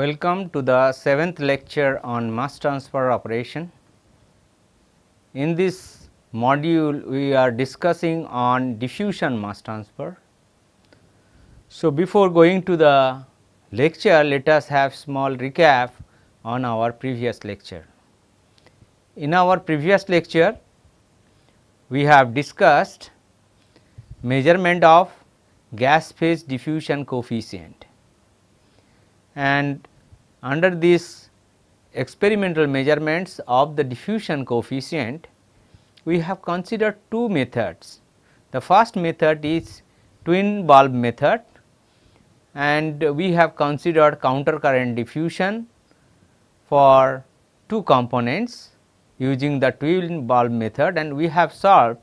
Welcome to the seventh lecture on mass transfer operation. In this module, we are discussing on diffusion mass transfer. So, before going to the lecture, let us have small recap on our previous lecture. In our previous lecture, we have discussed measurement of gas phase diffusion coefficient and under these experimental measurements of the diffusion coefficient, we have considered two methods. The first method is twin bulb method and we have considered counter current diffusion for two components using the twin bulb method and we have solved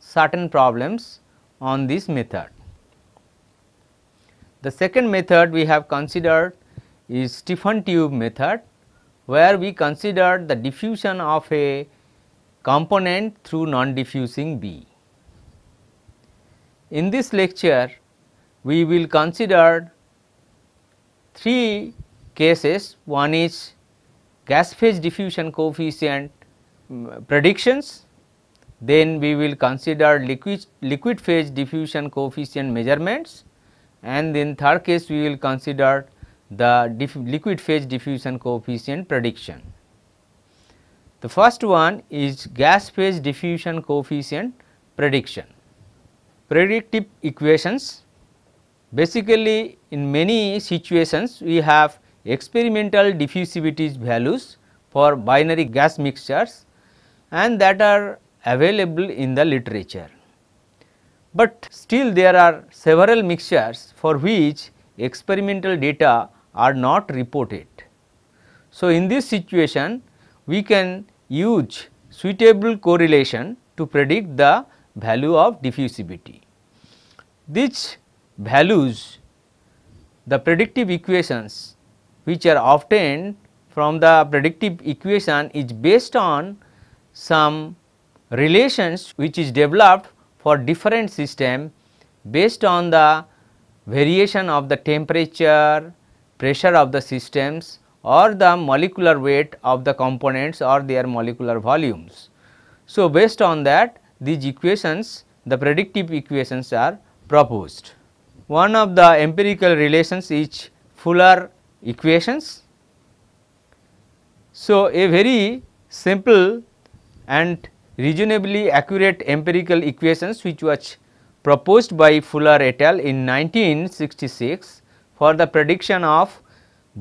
certain problems on this method. The second method we have considered is Stefan tube method where we consider the diffusion of a component through non-diffusing B. In this lecture, we will consider three cases. One is gas phase diffusion coefficient mm, predictions, then we will consider liquid, liquid phase diffusion coefficient measurements and in third case we will consider the liquid phase diffusion coefficient prediction. The first one is gas phase diffusion coefficient prediction. Predictive equations basically in many situations we have experimental diffusivity values for binary gas mixtures and that are available in the literature. But still there are several mixtures for which experimental data are not reported. So, in this situation we can use suitable correlation to predict the value of diffusivity. These values the predictive equations which are obtained from the predictive equation is based on some relations which is developed for different system based on the variation of the temperature, pressure of the systems or the molecular weight of the components or their molecular volumes. So, based on that these equations the predictive equations are proposed. One of the empirical relations is Fuller equations. So, a very simple and reasonably accurate empirical equations which was proposed by Fuller et al in 1966 for the prediction of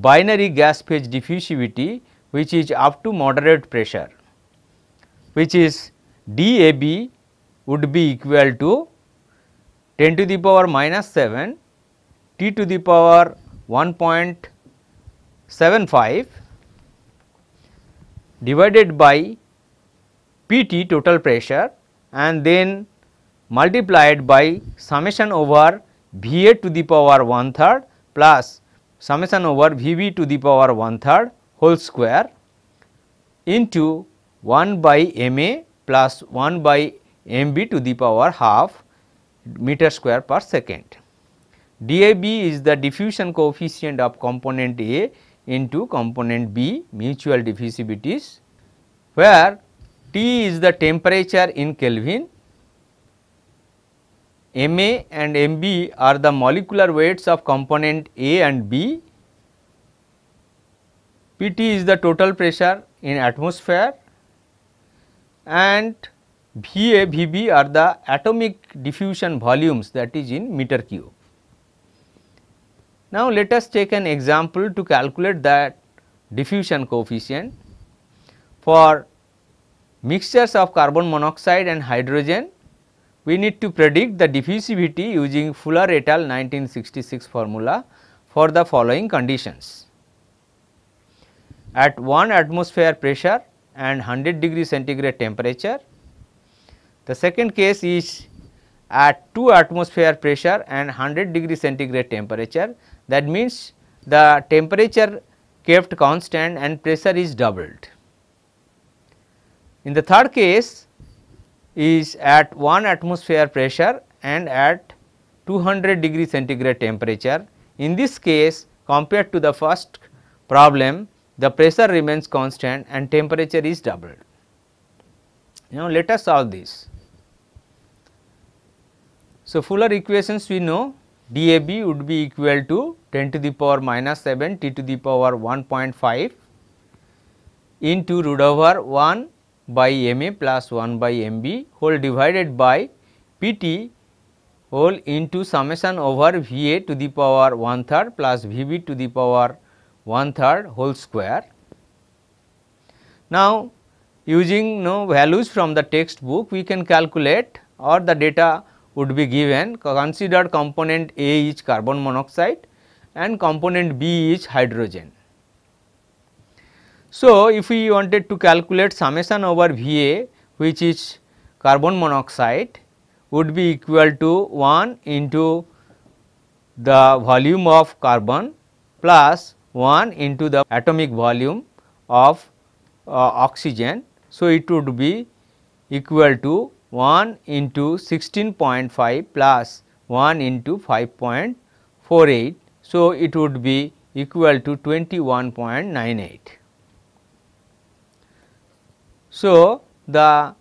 binary gas phase diffusivity which is up to moderate pressure which is DAB would be equal to 10 to the power minus 7 T to the power 1.75 divided by PT total pressure and then multiplied by summation over VA to the power 1 third plus summation over Vb to the power 1 third whole square into 1 by Ma plus 1 by Mb to the power half meter square per second. DAB is the diffusion coefficient of component A into component B mutual diffusivities where T is the temperature in Kelvin Ma and Mb are the molecular weights of component A and B. Pt is the total pressure in atmosphere and Va, Vb are the atomic diffusion volumes that is in meter cube. Now, let us take an example to calculate that diffusion coefficient for mixtures of carbon monoxide and hydrogen we need to predict the diffusivity using Fuller et al 1966 formula for the following conditions. At 1 atmosphere pressure and 100 degree centigrade temperature, the second case is at 2 atmosphere pressure and 100 degree centigrade temperature that means the temperature kept constant and pressure is doubled. In the third case is at 1 atmosphere pressure and at 200 degree centigrade temperature. In this case compared to the first problem the pressure remains constant and temperature is doubled. Now, let us solve this. So, Fuller equations we know DAB would be equal to 10 to the power minus 7 t to the power 1.5 into root over 1 by m a plus 1 by m b whole divided by p t whole into summation over v a to the power 1 third plus v b to the power 1 third whole square. Now, using you know, values from the textbook we can calculate or the data would be given consider component A is carbon monoxide and component B is hydrogen. So, if we wanted to calculate summation over Va which is carbon monoxide would be equal to 1 into the volume of carbon plus 1 into the atomic volume of uh, oxygen. So, it would be equal to 1 into 16.5 plus 1 into 5.48. So, it would be equal to 21.98. So, the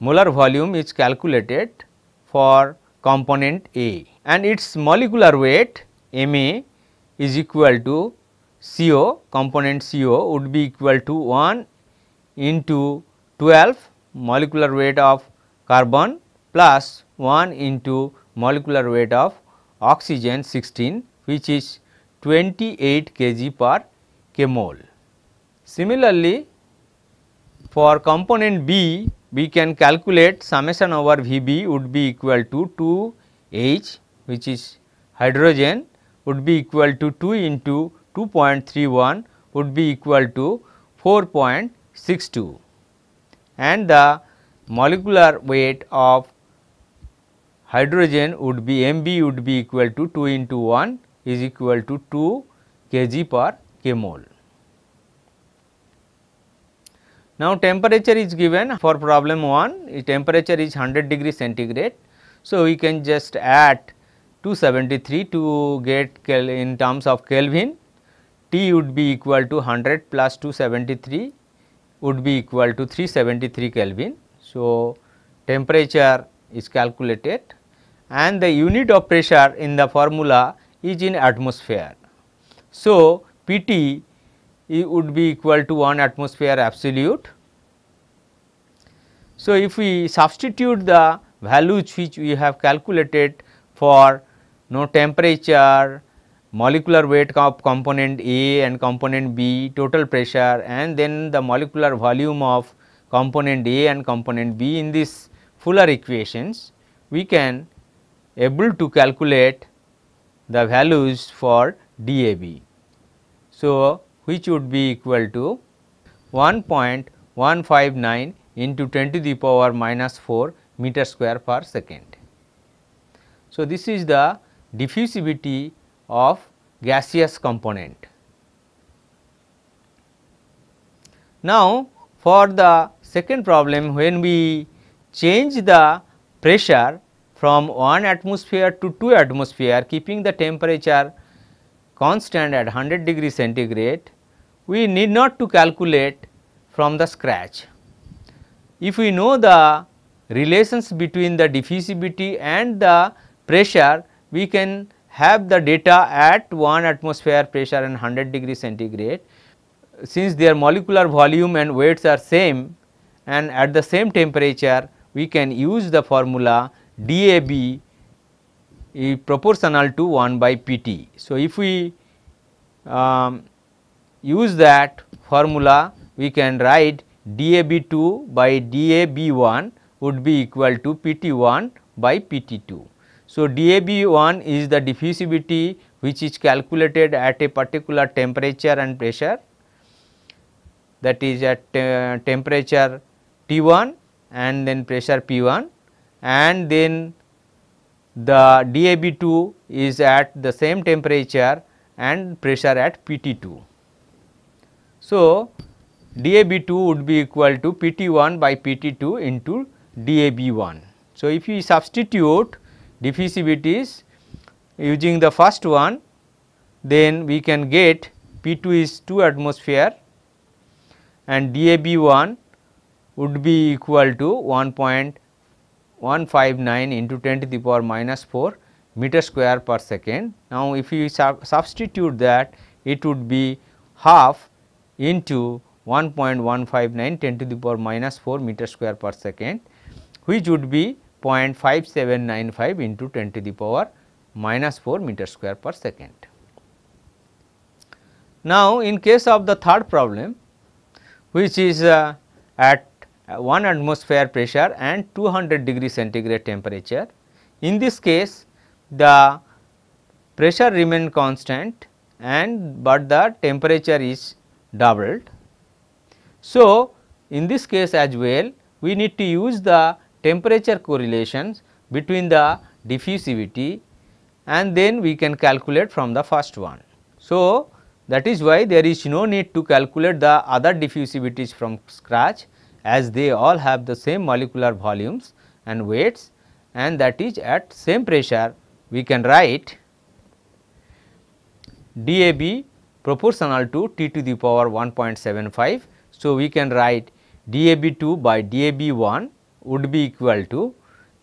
molar volume is calculated for component A and its molecular weight Ma is equal to CO component CO would be equal to 1 into 12 molecular weight of carbon plus 1 into molecular weight of oxygen 16 which is 28 kg per kmol. Similarly, for component B, we can calculate summation over Vb would be equal to 2H which is hydrogen would be equal to 2 into 2.31 would be equal to 4.62 and the molecular weight of hydrogen would be mb would be equal to 2 into 1 is equal to 2 kg per k mole. Now temperature is given for problem 1, temperature is 100 degree centigrade. So we can just add 273 to get in terms of Kelvin, T would be equal to 100 plus 273 would be equal to 373 Kelvin. So temperature is calculated and the unit of pressure in the formula is in atmosphere. So PT it would be equal to 1 atmosphere absolute. So, if we substitute the values which we have calculated for no temperature, molecular weight of component A and component B, total pressure and then the molecular volume of component A and component B in this Fuller equations, we can able to calculate the values for DAB. So, which would be equal to 1.159 into 10 to the power minus 4 meter square per second. So, this is the diffusivity of gaseous component. Now, for the second problem when we change the pressure from 1 atmosphere to 2 atmosphere keeping the temperature constant at 100 degree centigrade we need not to calculate from the scratch. If we know the relations between the diffusivity and the pressure, we can have the data at 1 atmosphere pressure and 100 degree centigrade. Since their molecular volume and weights are same and at the same temperature, we can use the formula DAB proportional to 1 by PT. So, if we um, use that formula we can write DAB2 by DAB1 would be equal to PT1 by PT2. So, DAB1 is the diffusivity which is calculated at a particular temperature and pressure that is at uh, temperature T1 and then pressure P1 and then the DAB2 is at the same temperature and pressure at PT2. So, DAB2 would be equal to PT1 by PT2 into DAB1. So, if you substitute diffusivities using the first one, then we can get P2 is 2 atmosphere and DAB1 would be equal to 1.159 into 10 to the power minus 4 meter square per second. Now, if you sub substitute that, it would be half into 1.159 10 to the power minus 4 meter square per second which would be 0.5795 into 10 to the power minus 4 meter square per second. Now, in case of the third problem which is uh, at 1 atmosphere pressure and 200 degree centigrade temperature. In this case the pressure remain constant and but the temperature is doubled. So, in this case as well we need to use the temperature correlations between the diffusivity and then we can calculate from the first one. So, that is why there is no need to calculate the other diffusivities from scratch as they all have the same molecular volumes and weights and that is at same pressure we can write DAB proportional to t to the power 1.75. So, we can write dab 2 by dab 1 would be equal to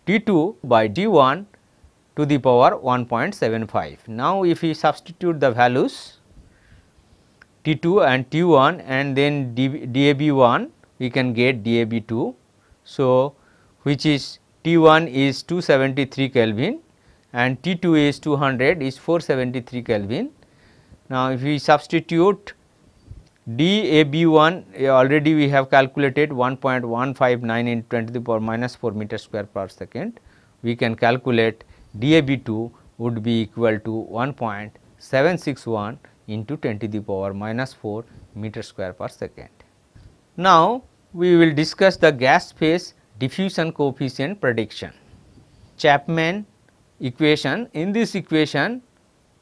t 2 by d 1 to the power 1.75. Now, if we substitute the values t 2 and t 1 and then dab 1 we can get dab 2. So, which is T 1 is 273 Kelvin and T 2 is 200 is 473 Kelvin now, if we substitute DAB1 eh, already we have calculated 1.159 in 10 to the power minus 4 meter square per second. We can calculate DAB2 would be equal to 1.761 into 10 to the power minus 4 meter square per second. Now, we will discuss the gas phase diffusion coefficient prediction. Chapman equation, in this equation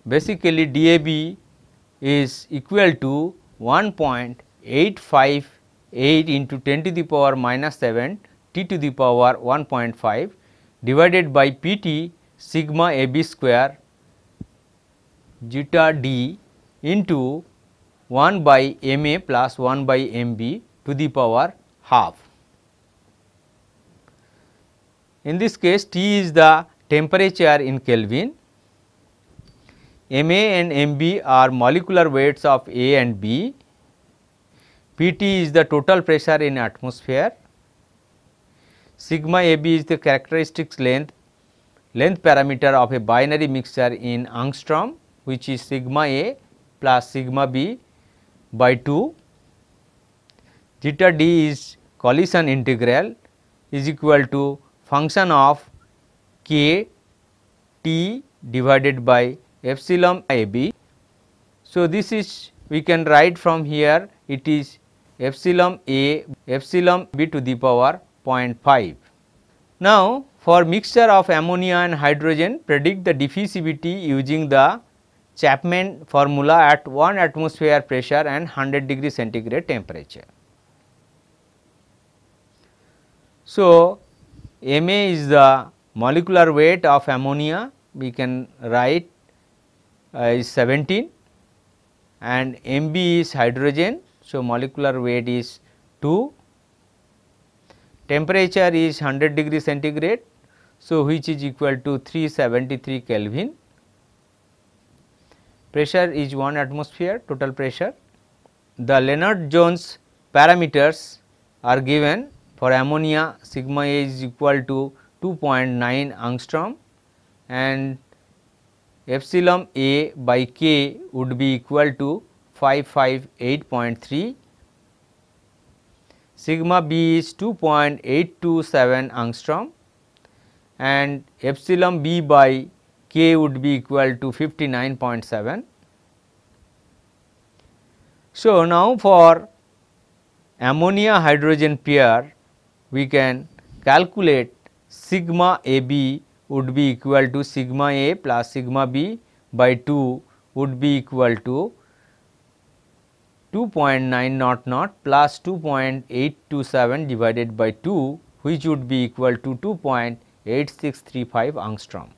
basically DAB is equal to 1.858 into 10 to the power minus 7 t to the power 1.5 divided by p t sigma a b square zeta d into 1 by m a plus 1 by m b to the power half. In this case, T is the temperature in Kelvin Ma and Mb are molecular weights of A and B, Pt is the total pressure in atmosphere, sigma Ab is the characteristic length, length parameter of a binary mixture in angstrom which is sigma A plus sigma B by 2, theta d is collision integral is equal to function of k t divided by epsilon AB. So, this is we can write from here it is epsilon A epsilon B to the power 0.5. Now, for mixture of ammonia and hydrogen predict the diffusivity using the Chapman formula at 1 atmosphere pressure and 100 degree centigrade temperature. So, Ma is the molecular weight of ammonia we can write uh, is 17 and Mb is hydrogen. So, molecular weight is 2, temperature is 100 degree centigrade. So, which is equal to 373 Kelvin, pressure is 1 atmosphere total pressure. The Leonard Jones parameters are given for ammonia sigma a is equal to 2.9 angstrom and epsilon A by k would be equal to 558.3, sigma B is 2.827 angstrom and epsilon B by k would be equal to 59.7. So, now for ammonia hydrogen pair we can calculate sigma A B would be equal to sigma a plus sigma b by 2 would be equal to 2.900 plus 2.827 divided by 2 which would be equal to 2.8635 angstrom.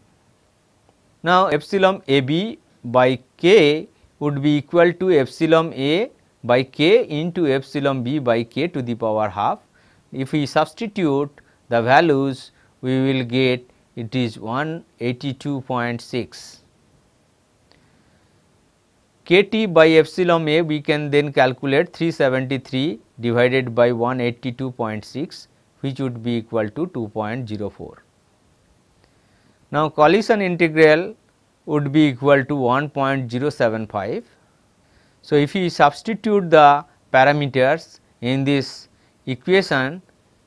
Now, epsilon a b by k would be equal to epsilon a by k into epsilon b by k to the power half. If we substitute the values, we will get it is 182.6. Kt by epsilon A we can then calculate 373 divided by 182.6 which would be equal to 2.04. Now, collision integral would be equal to 1.075. So, if we substitute the parameters in this equation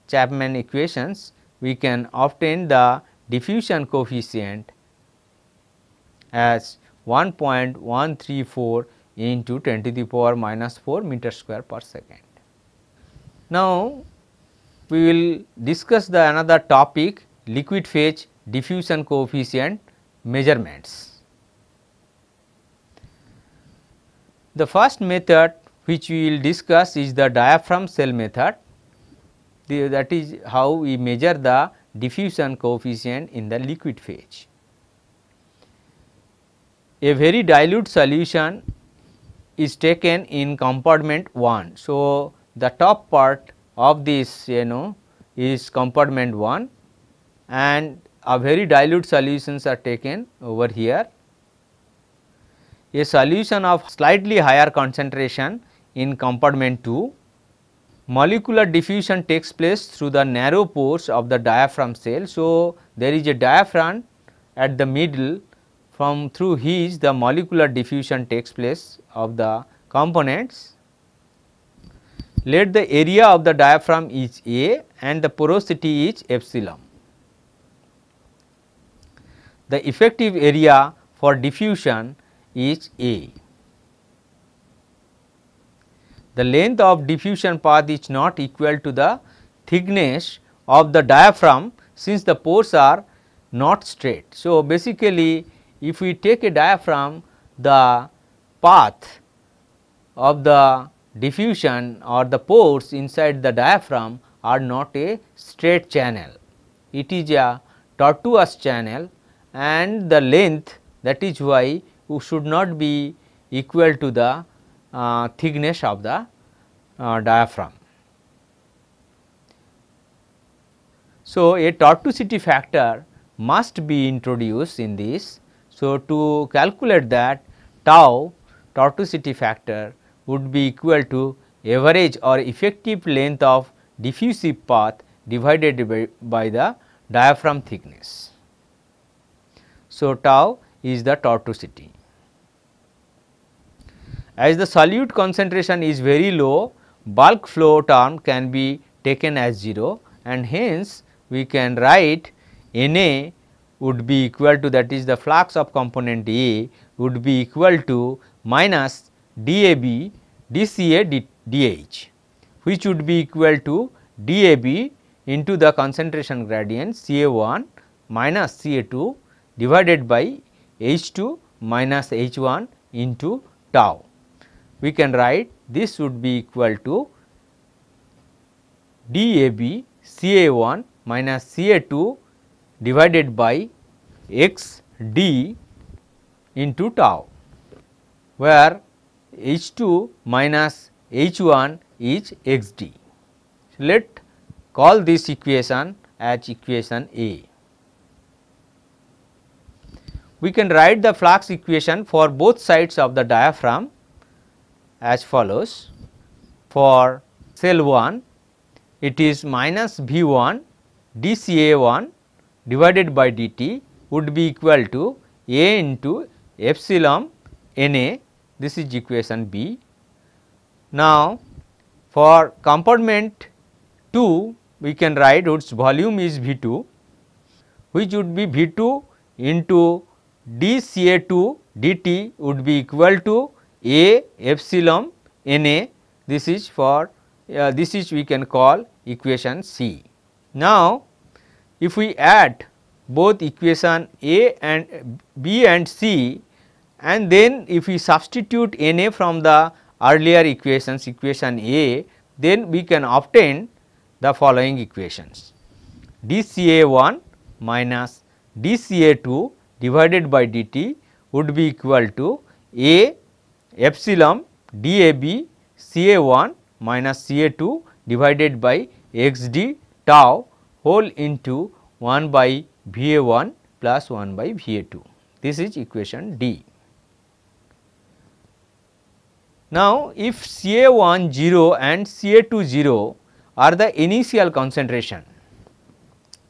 Chapman equations, we can obtain the diffusion coefficient as 1.134 into 10 to the power minus 4 meter square per second. Now, we will discuss the another topic liquid phase diffusion coefficient measurements. The first method which we will discuss is the diaphragm cell method the, that is how we measure the diffusion coefficient in the liquid phase. A very dilute solution is taken in compartment 1. So, the top part of this you know is compartment 1 and a very dilute solutions are taken over here. A solution of slightly higher concentration in compartment 2 molecular diffusion takes place through the narrow pores of the diaphragm cell. So, there is a diaphragm at the middle from through which the molecular diffusion takes place of the components. Let the area of the diaphragm is A and the porosity is epsilon. The effective area for diffusion is A the length of diffusion path is not equal to the thickness of the diaphragm since the pores are not straight. So, basically if we take a diaphragm the path of the diffusion or the pores inside the diaphragm are not a straight channel. It is a tortuous channel and the length that is why should not be equal to the uh, thickness of the uh, diaphragm. So, a tortuosity factor must be introduced in this. So, to calculate that tau tortuosity factor would be equal to average or effective length of diffusive path divided by, by the diaphragm thickness. So, tau is the tortuosity. As the solute concentration is very low, bulk flow term can be taken as 0 and hence we can write Na would be equal to that is the flux of component A would be equal to minus DAB DCA DH which would be equal to DAB into the concentration gradient CA1 minus CA2 divided by H2 minus H1 into tau we can write this would be equal to DAB CA1 minus CA2 divided by x d into tau, where H2 minus H1 is x d. let call this equation as equation A. We can write the flux equation for both sides of the diaphragm as follows. For cell 1, it is minus V1 dCA1 divided by dt would be equal to A into epsilon Na, this is equation B. Now, for compartment 2, we can write its volume is V2, which would be V2 into dCA2 dt would be equal to a epsilon N A this is for uh, this is we can call equation C. Now, if we add both equation A and B and C and then if we substitute N A from the earlier equations equation A then we can obtain the following equations dCA1 minus dCA2 divided by dt would be equal to A epsilon DAB CA1 minus CA2 divided by XD tau whole into 1 by VA1 plus 1 by VA2. This is equation D. Now, if CA1 0 and CA2 0 are the initial concentration,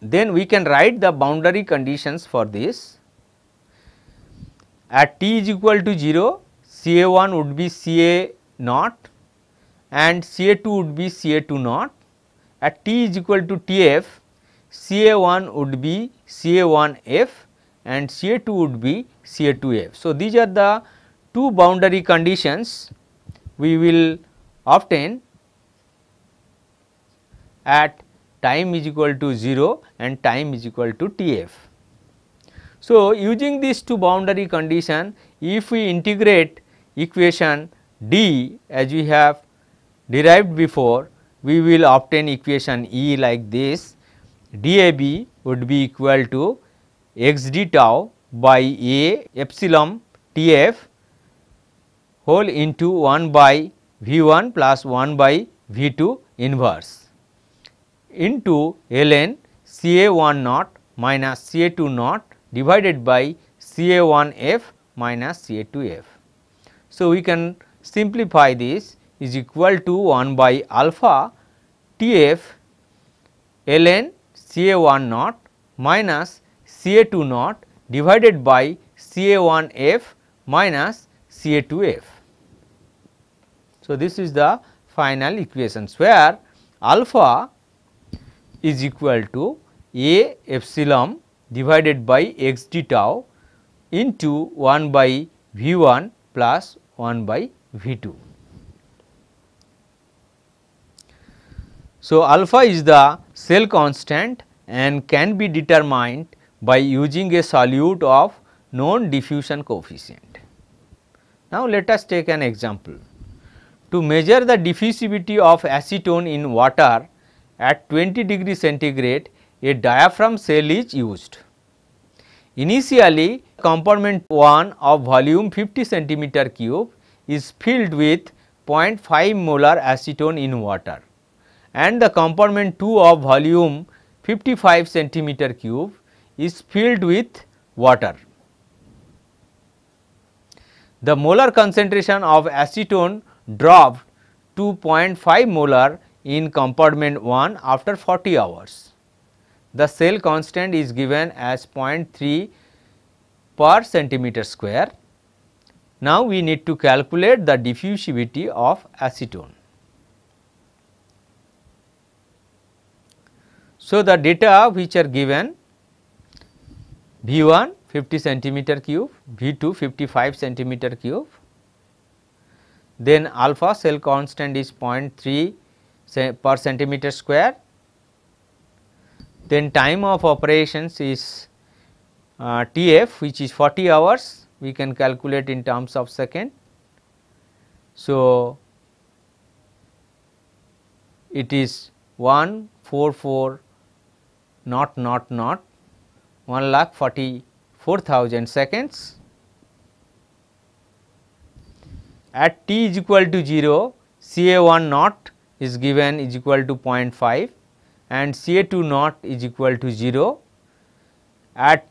then we can write the boundary conditions for this. At t is equal to 0, CA1 would be CA naught and CA2 would be CA2 naught. At T is equal to TF, CA1 would be CA1F and CA2 would be CA2F. So, these are the two boundary conditions we will obtain at time is equal to 0 and time is equal to TF. So, using these two boundary condition, if we integrate equation D as we have derived before we will obtain equation E like this DAB would be equal to x d tau by A epsilon TF whole into 1 by V 1 plus 1 by V 2 inverse into ln C A 1 naught minus C A 2 naught divided by C A 1 F minus C A 2 F. So, we can simplify this is equal to 1 by alpha T f ln C A 1 naught minus C A 2 naught divided by C A 1 f minus C A 2 f. So, this is the final equations where alpha is equal to A epsilon divided by x d tau into 1 by v 1 plus 1 by V 2. So, alpha is the cell constant and can be determined by using a solute of known diffusion coefficient. Now, let us take an example. To measure the diffusivity of acetone in water at 20 degree centigrade, a diaphragm cell is used. Initially, compartment 1 of volume 50 centimeter cube is filled with 0.5 molar acetone in water and the compartment 2 of volume 55 centimeter cube is filled with water. The molar concentration of acetone dropped 2.5 molar in compartment 1 after 40 hours. The cell constant is given as 0.3 per centimeter square. Now, we need to calculate the diffusivity of acetone. So, the data which are given V1 50 centimeter cube, V2 55 centimeter cube, then alpha cell constant is 0.3 per centimeter square, then time of operations is uh, TF which is 40 hours we can calculate in terms of second. So, it is 1 4 4 not not not 1 lakh 44,000 seconds. At t is equal to 0 C A 1 naught is given is equal to 0.5 and C A 2 naught is equal to 0. At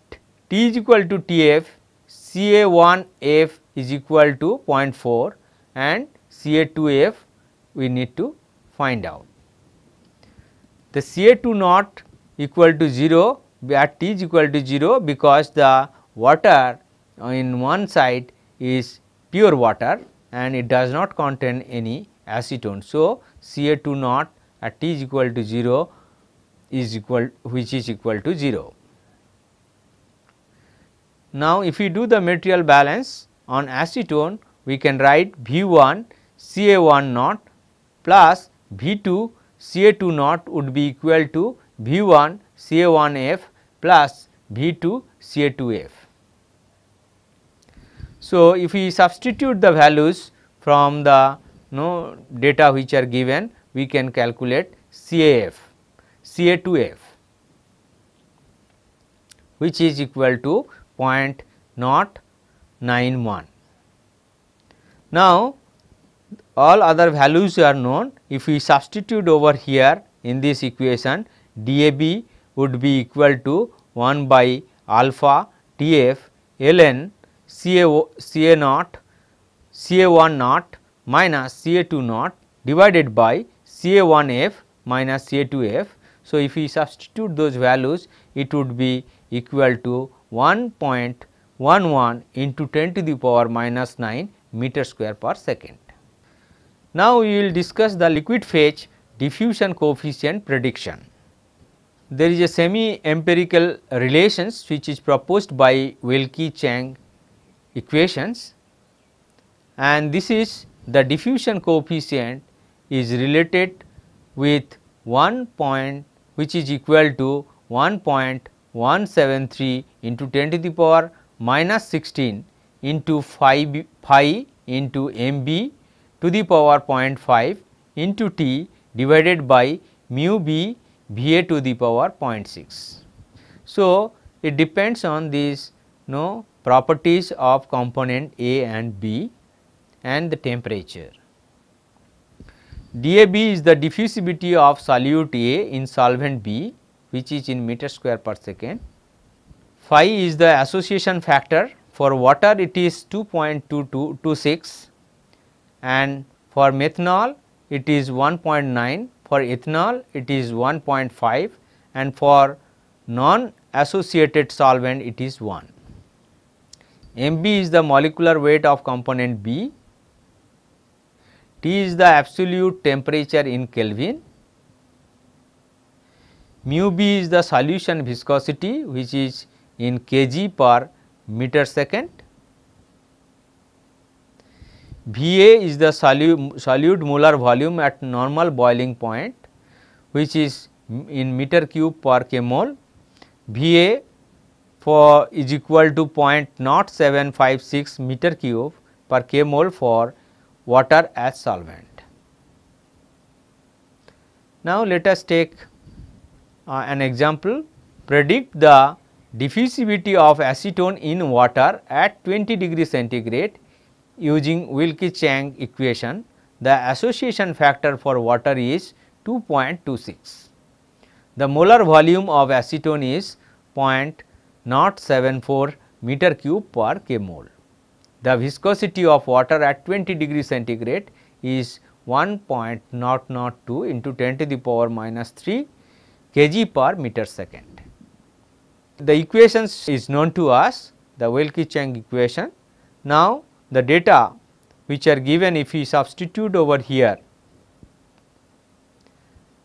T is equal to TF, CA1F is equal to 0.4 and CA2F we need to find out. The CA2 naught equal to 0 at T is equal to 0 because the water in one side is pure water and it does not contain any acetone. So, CA2 naught at T is equal to 0 is equal which is equal to 0. Now, if we do the material balance on acetone, we can write v one Ca1 naught plus v 2 Ca2 naught would be equal to v one ca Ca1F plus v 2 ca Ca2F. So, if we substitute the values from the you know, data which are given, we can calculate CAF, Ca2F which is equal to 0.091. Now, all other values are known if we substitute over here in this equation DAB would be equal to 1 by alpha TF ln CA, CA naught CA 1 naught minus CA 2 naught divided by CA 1 F minus CA 2 F. So, if we substitute those values it would be equal to 1.11 into 10 to the power minus 9 meter square per second. Now, we will discuss the liquid phase diffusion coefficient prediction. There is a semi-empirical relations which is proposed by Wilkie-Chang equations and this is the diffusion coefficient is related with 1 point which is equal to 1.11 173 into 10 to the power minus 16 into phi, phi into mb to the power 0.5 into t divided by mu b va to the power 0.6. So, it depends on these you know, properties of component A and B and the temperature. DAB is the diffusivity of solute A in solvent B which is in meter square per second. Phi is the association factor for water it is 2.2226 and for methanol it is 1.9, for ethanol it is 1.5 and for non-associated solvent it is 1. Mb is the molecular weight of component B, T is the absolute temperature in Kelvin mu b is the solution viscosity which is in kg per meter second. Va is the solute molar volume at normal boiling point which is in meter cube per kmol. Va for is equal to 0.0756 meter cube per kmol for water as solvent. Now, let us take uh, an example predict the diffusivity of acetone in water at 20 degree centigrade using Wilkie-Chang equation the association factor for water is 2.26. The molar volume of acetone is 0.074 meter cube per k mole. The viscosity of water at 20 degree centigrade is 1.002 into 10 to the power minus 3 kg per meter second. The equations is known to us the Welke-Chang equation. Now, the data which are given if we substitute over here,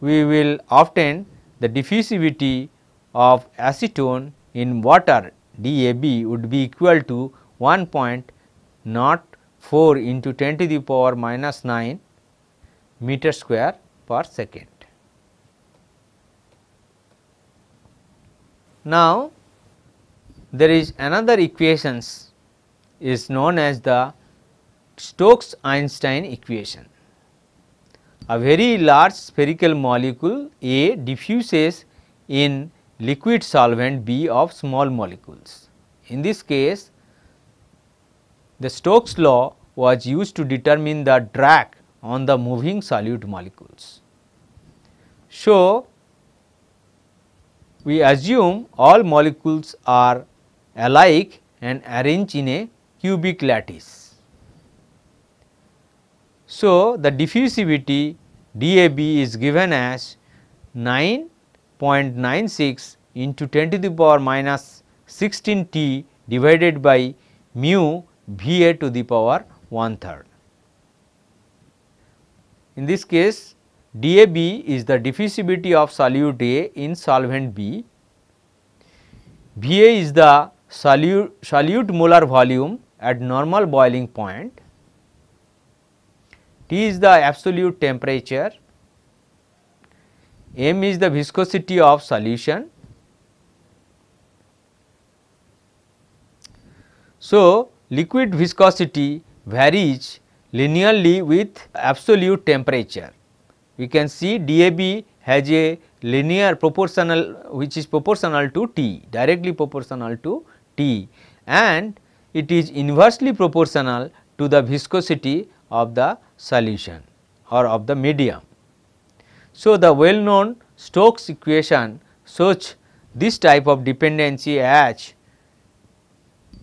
we will obtain the diffusivity of acetone in water DAB would be equal to 1.04 into 10 to the power minus 9 meter square per second. Now, there is another equations is known as the Stokes-Einstein equation. A very large spherical molecule A diffuses in liquid solvent B of small molecules. In this case, the Stokes law was used to determine the drag on the moving solute molecules. So, we assume all molecules are alike and arranged in a cubic lattice. So, the diffusivity DAB is given as 9.96 into 10 to the power minus 16 T divided by mu VA to the power 1 third. In this case DAB is the diffusivity of solute A in solvent B, VA is the solute, solute molar volume at normal boiling point, T is the absolute temperature, M is the viscosity of solution. So, liquid viscosity varies linearly with absolute temperature we can see DAB has a linear proportional which is proportional to T, directly proportional to T and it is inversely proportional to the viscosity of the solution or of the medium. So, the well known Stokes equation such this type of dependency H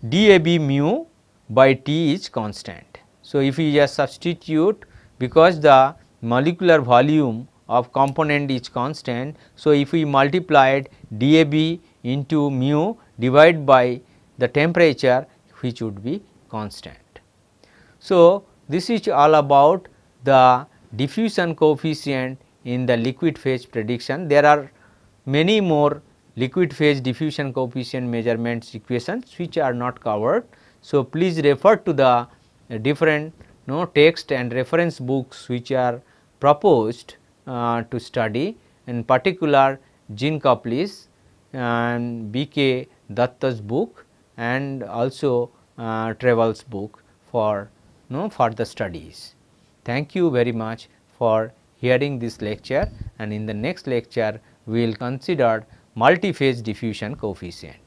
DAB mu by T is constant. So, if we just substitute because the molecular volume of component is constant. So, if we multiplied DAB into mu divided by the temperature which would be constant. So, this is all about the diffusion coefficient in the liquid phase prediction. There are many more liquid phase diffusion coefficient measurements equations which are not covered. So, please refer to the different you know, text and reference books which are proposed uh, to study in particular Jean Copley's and BK Datta's book and also uh, Travel's book for you know, further studies. Thank you very much for hearing this lecture and in the next lecture we will consider multiphase diffusion coefficient.